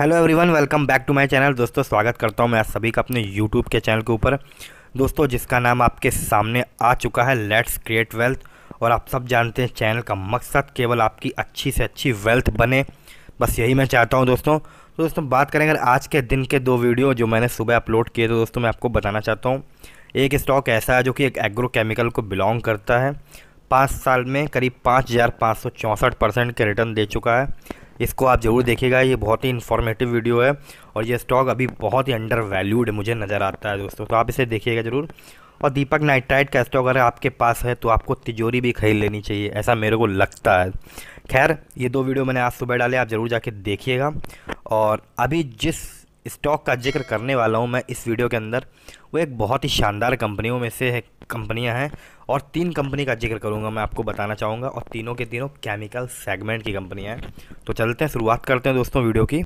hello everyone welcome back to my channel दोस्तों स्वागत करता हूं मैं सभी का अपने यूट्यूब के चैनल के ऊपर दोस्तों जिसका नाम आपके सामने आ चुका है लेट्स क्रिएट वेल्थ और आप सब जानते हैं चैनल का मकसद केवल आपकी अच्छी से अच्छी वेल्थ बने बस यही मैं चाहता हूँ दोस्तों तो दोस्तों बात करें अगर आज के दिन के दो वीडियो जो मैंने सुबह अपलोड किए तो दोस्तों मैं आपको बताना चाहता हूँ एक स्टॉक ऐसा है जो कि एक एग्रोकेमिकल को बिलोंग करता है पाँच साल में करीब पाँच हज़ार पाँच सौ परसेंट के रिटर्न दे चुका है इसको आप ज़रूर देखिएगा ये बहुत ही इन्फॉर्मेटिव वीडियो है और ये स्टॉक अभी बहुत ही अंडर वैल्यूड मुझे नज़र आता है दोस्तों तो आप इसे देखिएगा ज़रूर और दीपक नाइट्राइट का स्टॉक अगर आपके पास है तो आपको तिजोरी भी खरीद लेनी चाहिए ऐसा मेरे को लगता है खैर ये दो वीडियो मैंने आज सुबह डाले आप ज़रूर जाके देखिएगा और अभी जिस स्टॉक का जिक्र करने वाला हूँ मैं इस वीडियो के अंदर वो एक बहुत ही शानदार कंपनियों में से है कंपनियाँ हैं और तीन कंपनी का जिक्र करूँगा मैं आपको बताना चाहूँगा और तीनों के तीनों केमिकल सेगमेंट की कंपनियाँ हैं तो चलते हैं शुरुआत करते हैं दोस्तों वीडियो की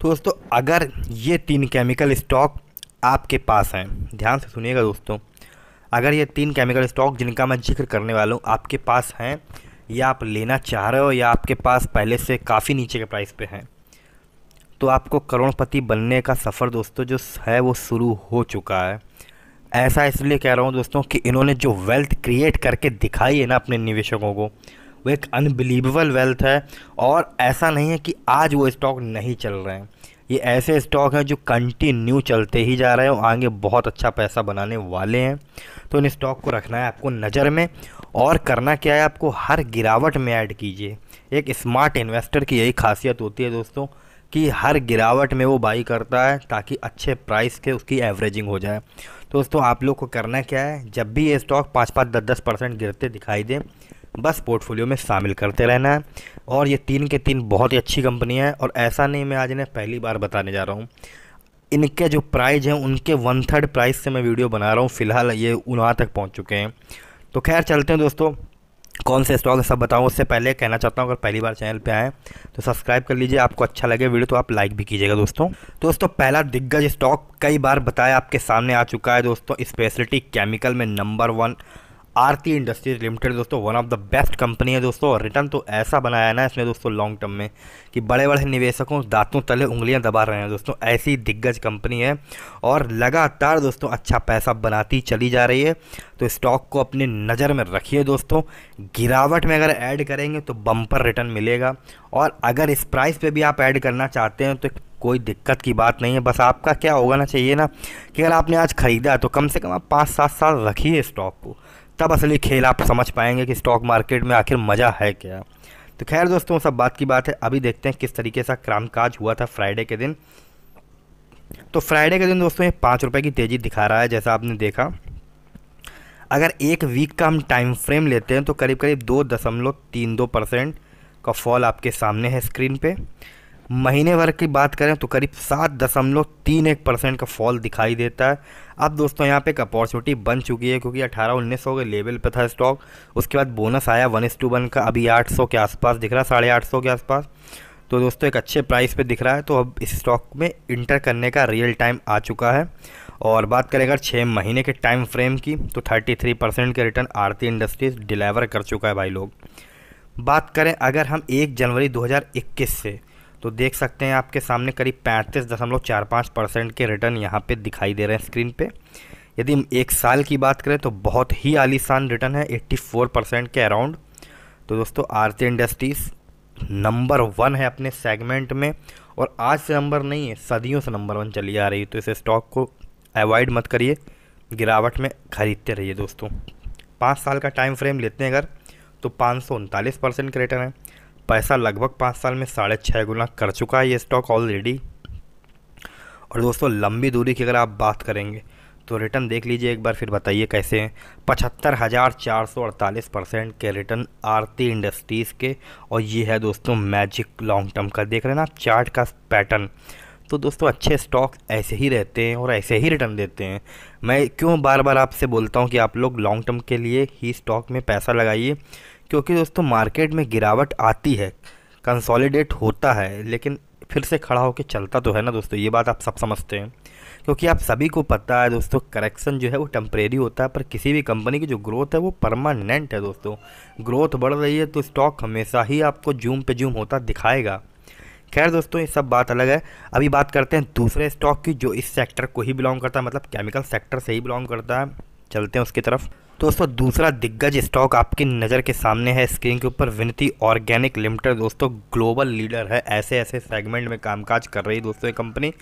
तो दोस्तों अगर ये तीन केमिकल स्टॉक आपके पास हैं ध्यान से सुनिएगा दोस्तों अगर ये तीन केमिकल स्टॉक जिनका मैं जिक्र करने वाला हूँ आपके पास हैं या आप लेना चाह रहे हो या आपके पास पहले से काफ़ी नीचे के प्राइस पे हैं तो आपको करोड़पति बनने का सफ़र दोस्तों जो है वो शुरू हो चुका है ऐसा इसलिए कह रहा हूँ दोस्तों कि इन्होंने जो वेल्थ क्रिएट करके दिखाई है ना अपने निवेशकों को वो एक अनबिलीवेबल वेल्थ है और ऐसा नहीं है कि आज वो स्टॉक नहीं चल रहे हैं ये ऐसे स्टॉक हैं जो कंटिन्यू चलते ही जा रहे हैं और आगे बहुत अच्छा पैसा बनाने वाले हैं तो इन स्टॉक को रखना है आपको नज़र में और करना क्या है आपको हर गिरावट में ऐड कीजिए एक स्मार्ट इन्वेस्टर की यही खासियत होती है दोस्तों कि हर गिरावट में वो बाई करता है ताकि अच्छे प्राइस के उसकी एवरेजिंग हो जाए तो दोस्तों आप लोग को करना क्या है जब भी ये स्टॉक पाँच पाँच दस दस परसेंट गिरते दिखाई दे बस पोर्टफोलियो में शामिल करते रहना है और ये तीन के तीन बहुत ही अच्छी कंपनी है और ऐसा नहीं मैं आज इन्हें पहली बार बताने जा रहा हूँ इनके जो प्राइज हैं उनके वन थर्ड प्राइस से मैं वीडियो बना रहा हूँ फ़िलहाल ये उन्हा तक पहुँच चुके हैं तो खैर चलते हैं दोस्तों कौन से स्टॉक सब बताऊँ उससे पहले कहना चाहता हूँ अगर पहली बार चैनल पे आए तो सब्सक्राइब कर लीजिए आपको अच्छा लगे वीडियो तो आप लाइक भी कीजिएगा दोस्तों दोस्तों पहला दिग्गज स्टॉक कई बार बताया आपके सामने आ चुका है दोस्तों स्पेशलिटी केमिकल में number one Aarti industries limited दोस्तों one of the best company है दोस्तों और रिटर्न तो ऐसा बनाया है ना इसने दोस्तों लॉन्ग टर्म में कि बड़े बड़े निवेशकों दांतों तले उंगलियां दबा रहे हैं दोस्तों ऐसी दिग्गज कंपनी है और लगातार दोस्तों अच्छा पैसा बनाती चली जा रही है तो स्टॉक को अपनी नज़र में रखिए दोस्तों गिरावट में अगर ऐड करेंगे तो बम्पर रिटर्न मिलेगा और अगर इस प्राइस पर भी आप ऐड करना चाहते हैं तो कोई दिक्कत की बात नहीं है बस आपका क्या होगा ना चाहिए ना कि अगर आपने आज ख़रीदा तो कम से कम आप पाँच सात साल रखिए स्टॉक को तब असली खेल आप समझ पाएंगे कि स्टॉक मार्केट में आखिर मज़ा है क्या तो खैर दोस्तों सब बात की बात है अभी देखते हैं किस तरीके से कामकाज हुआ था फ्राइडे के दिन तो फ्राइडे के दिन दोस्तों ये पाँच रुपये की तेज़ी दिखा रहा है जैसा आपने देखा अगर एक वीक का हम टाइम फ्रेम लेते हैं तो करीब करीब दो दशमलव तीन दो परसेंट का फॉल आपके सामने है स्क्रीन पे महीने भर की बात करें तो करीब सात दशमलव तीन एक परसेंट का फॉल दिखाई देता है अब दोस्तों यहाँ पे एक अपॉर्चुनिटी बन चुकी है क्योंकि अठारह उन्नीस सौ के लेवल पे था स्टॉक उसके बाद बोनस आया वन एस टू वन का अभी आठ सौ के आसपास दिख रहा है साढ़े आठ सौ के आसपास तो दोस्तों एक अच्छे प्राइस पर दिख रहा है तो अब इस स्टॉक में इंटर करने का रियल टाइम आ चुका है और बात करें अगर छः महीने के टाइम फ्रेम की तो थर्टी थ्री परसेंट के रिटर्न आरती इंडस्ट्रीज डिलीवर कर चुका है भाई लोग बात करें अगर हम एक जनवरी दो हज़ार इक्कीस से तो देख सकते हैं आपके सामने करीब पैंतीस दशमलव चार पाँच परसेंट के रिटर्न यहाँ पे दिखाई दे रहे हैं स्क्रीन पे यदि हम एक साल की बात करें तो बहुत ही आलीशान रिटर्न है 84 परसेंट के अराउंड तो दोस्तों आरती इंडस्ट्रीज़ नंबर वन है अपने सेगमेंट में और आज से नंबर नहीं है सदियों से नंबर वन चली आ रही है तो इस स्टॉक को अवॉइड मत करिए गिरावट में खरीदते रहिए दोस्तों पाँच साल का टाइम फ्रेम लेते हैं अगर तो पाँच सौ उनतालीस परसेंट के रिटर्न है पैसा लगभग पाँच साल में साढ़े छः गुना कर चुका है ये स्टॉक ऑलरेडी और दोस्तों लंबी दूरी की अगर आप बात करेंगे तो रिटर्न देख लीजिए एक बार फिर बताइए कैसे हैं पचहत्तर हज़ार चार सौ अड़तालीस परसेंट के रिटर्न आरती इंडस्ट्रीज़ के और ये है दोस्तों मैजिक लॉन्ग टर्म का देख रहे हैं ना चार्ट का पैटर्न तो दोस्तों अच्छे स्टॉक ऐसे ही रहते हैं और ऐसे ही रिटर्न देते हैं मैं क्यों बार बार आपसे बोलता हूँ कि आप लोग लॉन्ग टर्म के लिए ही स्टॉक में पैसा लगाइए क्योंकि दोस्तों मार्केट में गिरावट आती है कंसोलिडेट होता है लेकिन फिर से खड़ा होकर चलता तो है ना दोस्तों ये बात आप सब समझते हैं क्योंकि आप सभी को पता है दोस्तों करेक्शन जो है वो टेम्परेरी होता है पर किसी भी कंपनी की जो ग्रोथ है वो परमानेंट है दोस्तों ग्रोथ बढ़ रही है तो स्टॉक हमेशा ही आपको जूम पे जूम होता दिखाएगा खैर दोस्तों ये सब बात अलग है अभी बात करते हैं दूसरे स्टॉक की जो इस सेक्टर को ही बिलोंग करता है मतलब केमिकल सेक्टर से ही बिलोंग करता है चलते हैं उसकी तरफ दोस्तों दूसरा दिग्गज स्टॉक आपकी नज़र के सामने है स्क्रीन के ऊपर विनती ऑर्गेनिक लिमिटेड दोस्तों ग्लोबल लीडर है ऐसे ऐसे सेगमेंट में कामकाज कर रही दोस्तों ये कंपनी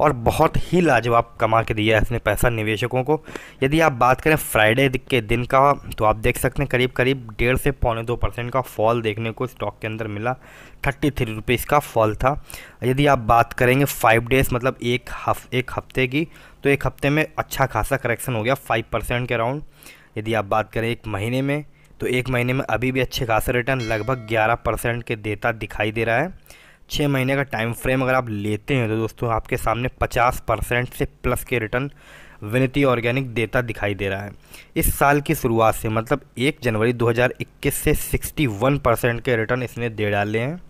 और बहुत ही लाजवाब कमा के दिया है इसने पैसा निवेशकों को यदि आप बात करें फ्राइडे के दिन का तो आप देख सकते हैं करीब करीब डेढ़ से पौने दो परसेंट का फॉल देखने को स्टॉक के अंदर मिला थर्टी थ्री रुपीज़ का फॉल था यदि आप बात करेंगे फाइव डेज़ मतलब एक हफ एक हफ्ते की तो एक हफ्ते में अच्छा खासा करेक्शन हो गया फाइव परसेंट के अराउंड यदि आप बात करें एक महीने में तो एक महीने में अभी भी अच्छे खासे रिटर्न लगभग 11 परसेंट के देता दिखाई दे रहा है छः महीने का टाइम फ्रेम अगर आप लेते हैं तो दोस्तों आपके सामने 50 परसेंट से प्लस के रिटर्न विनती ऑर्गेनिक देता दिखाई दे रहा है इस साल की शुरुआत से मतलब 1 जनवरी 2021 से 61 परसेंट के रिटर्न इसने दे डाले हैं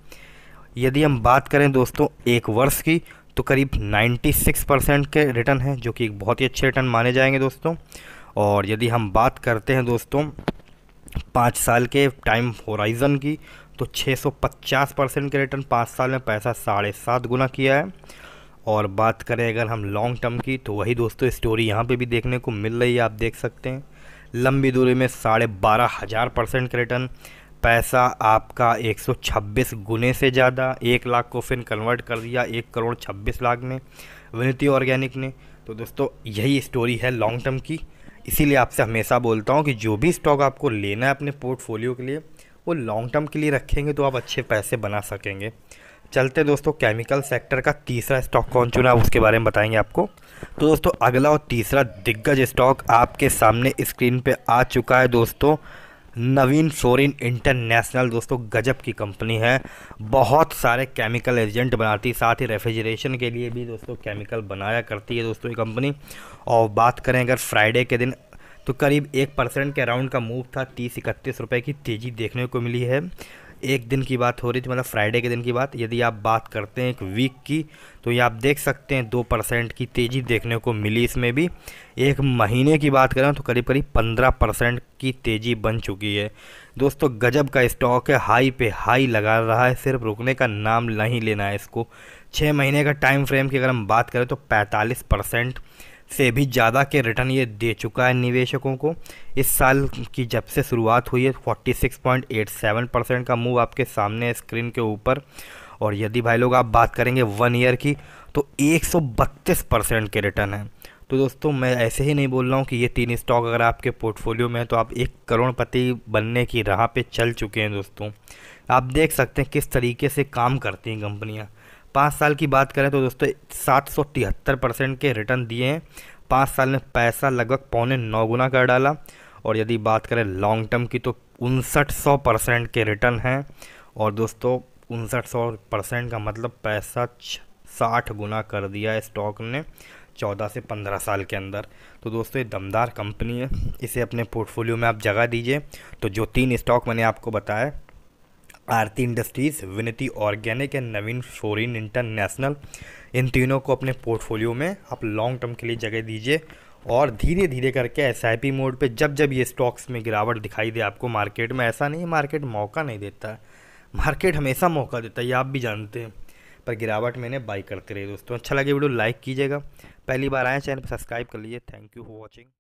यदि हम बात करें दोस्तों एक वर्ष की तो करीब 96 परसेंट के रिटर्न हैं जो कि एक बहुत ही अच्छे रिटर्न माने जाएंगे दोस्तों और यदि हम बात करते हैं दोस्तों पाँच साल के टाइम होराइज़न की तो 650 परसेंट के रिटर्न पाँच साल में पैसा साढ़े सात गुना किया है और बात करें अगर हम लॉन्ग टर्म की तो वही दोस्तों स्टोरी यहाँ पे भी देखने को मिल रही है आप देख सकते हैं लंबी दूरी में साढ़े बारह हज़ार परसेंट का रिटर्न पैसा आपका 126 गुने से ज़्यादा एक लाख को फिर कन्वर्ट कर दिया एक करोड़ छब्बीस लाख में विनती ऑर्गेनिक ने तो दोस्तों यही स्टोरी है लॉन्ग टर्म की इसीलिए आपसे हमेशा बोलता हूँ कि जो भी स्टॉक आपको लेना है अपने पोर्टफोलियो के लिए वो लॉन्ग टर्म के लिए रखेंगे तो आप अच्छे पैसे बना सकेंगे चलते दोस्तों केमिकल सेक्टर का तीसरा स्टॉक कौन चुना उसके बारे में बताएंगे आपको तो दोस्तों अगला और तीसरा दिग्गज स्टॉक आपके सामने स्क्रीन पे आ चुका है दोस्तों नवीन सोरेन इंटरनेशनल दोस्तों गजब की कंपनी है बहुत सारे केमिकल एजेंट बनाती है साथ ही रेफ्रिजरेशन के लिए भी दोस्तों केमिकल बनाया करती है दोस्तों ये कंपनी और बात करें अगर फ्राइडे के दिन तो करीब एक परसेंट के अराउंड का मूव था तीस इकतीस रुपये की तेज़ी देखने को मिली है एक दिन की बात हो रही थी मतलब फ्राइडे के दिन की बात यदि आप बात करते हैं एक वीक की तो ये आप देख सकते हैं दो परसेंट की तेज़ी देखने को मिली इसमें भी एक महीने की बात करें तो करीब करीब पंद्रह परसेंट की तेज़ी बन चुकी है दोस्तों गजब का स्टॉक है हाई पे हाई लगा रहा है सिर्फ रुकने का नाम नहीं लेना है इसको छः महीने का टाइम फ्रेम की अगर हम बात करें तो पैंतालीस परसेंट से भी ज़्यादा के रिटर्न ये दे चुका है निवेशकों को इस साल की जब से शुरुआत हुई है 46.87 परसेंट का मूव आपके सामने स्क्रीन के ऊपर और यदि भाई लोग आप बात करेंगे वन ईयर की तो 132 परसेंट के रिटर्न हैं तो दोस्तों मैं ऐसे ही नहीं बोल रहा हूँ कि ये तीन स्टॉक अगर आपके पोर्टफोलियो में है तो आप एक करोड़पति बनने की राह पे चल चुके हैं दोस्तों आप देख सकते हैं किस तरीके से काम करती हैं कंपनियाँ पाँच साल की बात करें तो दोस्तों सात सौ तिहत्तर परसेंट के रिटर्न दिए हैं पाँच साल में पैसा लगभग पौने नौ गुना कर डाला और यदि बात करें लॉन्ग टर्म की तो उनसठ सौ परसेंट के रिटर्न हैं और दोस्तों उनसठ सौ परसेंट का मतलब पैसा साठ गुना कर दिया है स्टॉक ने चौदह से पंद्रह साल के अंदर तो दोस्तों ये दमदार कंपनी है इसे अपने पोर्टफोलियो में आप जगह दीजिए तो जो तीन स्टॉक मैंने आपको बताया Aarti industries Vinati organic and Navin fluorine international इन तीनों को अपने पोर्टफोलियो में आप लॉन्ग टर्म के लिए जगह दीजिए और धीरे धीरे करके एस आई पी मोड पर जब जब ये स्टॉक्स में गिरावट दिखाई दे आपको मार्केट में ऐसा नहीं है मार्केट मौका नहीं देता मार्केट हमेशा मौका देता है ये आप भी जानते हैं पर गिरावट मैंने बाई करते रहे दोस्तों अच्छा लगे वीडियो लाइक कीजिएगा पहली बार आए चैनल पर सब्सक्राइब कर लीजिए थैंक यू फॉर वॉचिंग